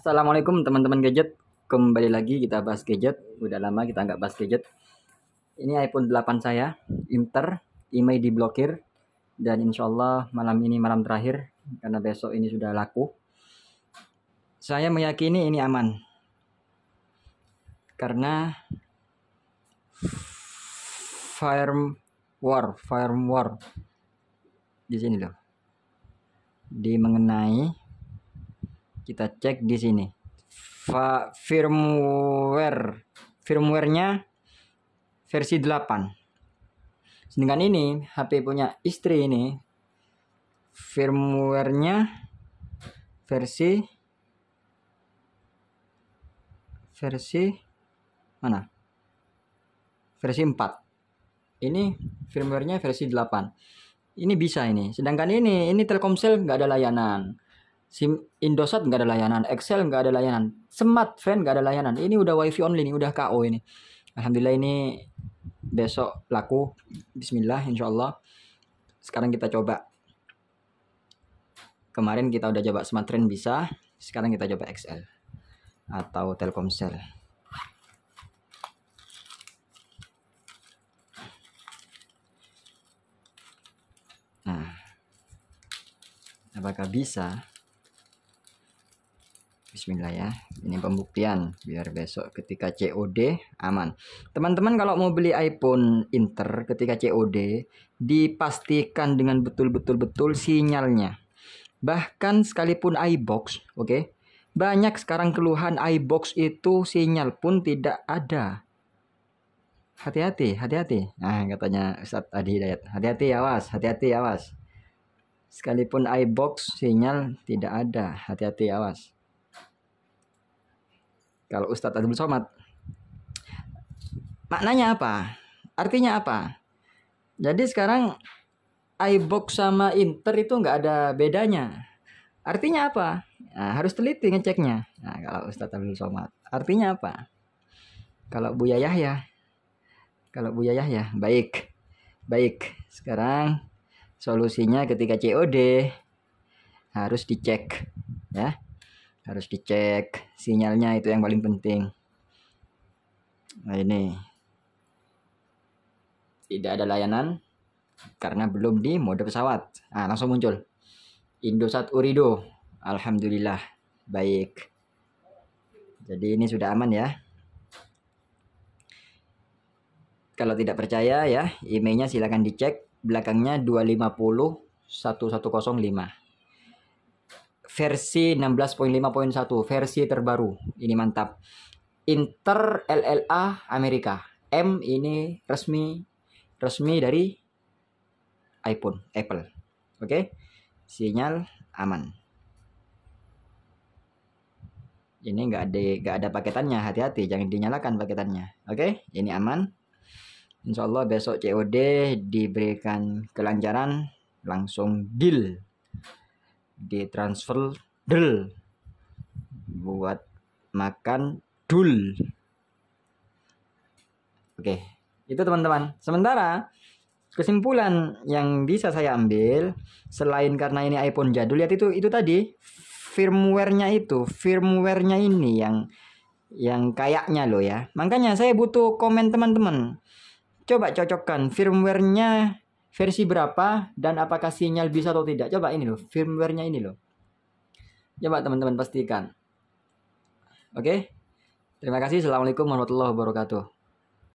Assalamualaikum teman-teman gadget Kembali lagi kita bahas gadget Udah lama kita nggak bahas gadget Ini iPhone 8 saya Inter, IMEI diblokir Dan insya Allah malam ini malam terakhir Karena besok ini sudah laku Saya meyakini ini aman Karena War Firmware War Di sini loh Di mengenai kita cek di sini Fa firmware firmwarenya versi 8 sedangkan ini HP punya istri ini firmwarenya versi versi mana versi 4 ini firmwarenya versi 8 ini bisa ini sedangkan ini ini Telkomsel nggak ada layanan SIM Indosat nggak ada layanan, Excel nggak ada layanan, Smartfren nggak ada layanan. Ini udah wifi only ini udah KO ini. Alhamdulillah ini besok laku. Bismillah, insya Allah. Sekarang kita coba. Kemarin kita udah coba Smartfren bisa, sekarang kita coba XL atau Telkomsel. Nah, apakah bisa? Bismillah ya ini pembuktian biar besok ketika COD aman teman-teman kalau mau beli iPhone Inter ketika COD dipastikan dengan betul-betul betul sinyalnya bahkan sekalipun iBox oke okay, banyak sekarang keluhan iBox itu sinyal pun tidak ada hati-hati hati-hati nah katanya saat Adi Hidayat hati-hati awas hati-hati awas sekalipun iBox sinyal tidak ada hati-hati awas kalau Ustadz Abdul Somad. Maknanya apa? Artinya apa? Jadi sekarang iBox sama Inter itu nggak ada bedanya. Artinya apa? Nah, harus teliti ngeceknya. Nah, kalau Ustadz Abdul Somad. Artinya apa? Kalau Buya Yahya. Kalau Buya Yahya, baik. Baik. Sekarang solusinya ketika COD harus dicek ya harus dicek sinyalnya itu yang paling penting nah ini tidak ada layanan karena belum di mode pesawat ah langsung muncul Indosat Urido Alhamdulillah baik jadi ini sudah aman ya kalau tidak percaya ya emailnya silahkan dicek belakangnya 250 1105 versi 16.5.1 versi terbaru ini mantap Inter LLA Amerika M ini resmi resmi dari iPhone Apple oke okay? sinyal aman ini nggak ada nggak ada paketannya hati-hati jangan dinyalakan paketannya oke okay? ini aman Insya Allah besok COD diberikan kelancaran langsung deal di transfer del buat makan dul. Oke, itu teman-teman. Sementara kesimpulan yang bisa saya ambil selain karena ini iPhone jadul lihat itu itu tadi firmware-nya itu, firmware-nya ini yang yang kayaknya loh ya. Makanya saya butuh komen teman-teman. Coba cocokkan firmware-nya versi berapa dan apakah sinyal bisa atau tidak. Coba ini loh, firmware-nya ini loh. Coba teman-teman pastikan. Oke. Terima kasih. Assalamualaikum warahmatullahi wabarakatuh.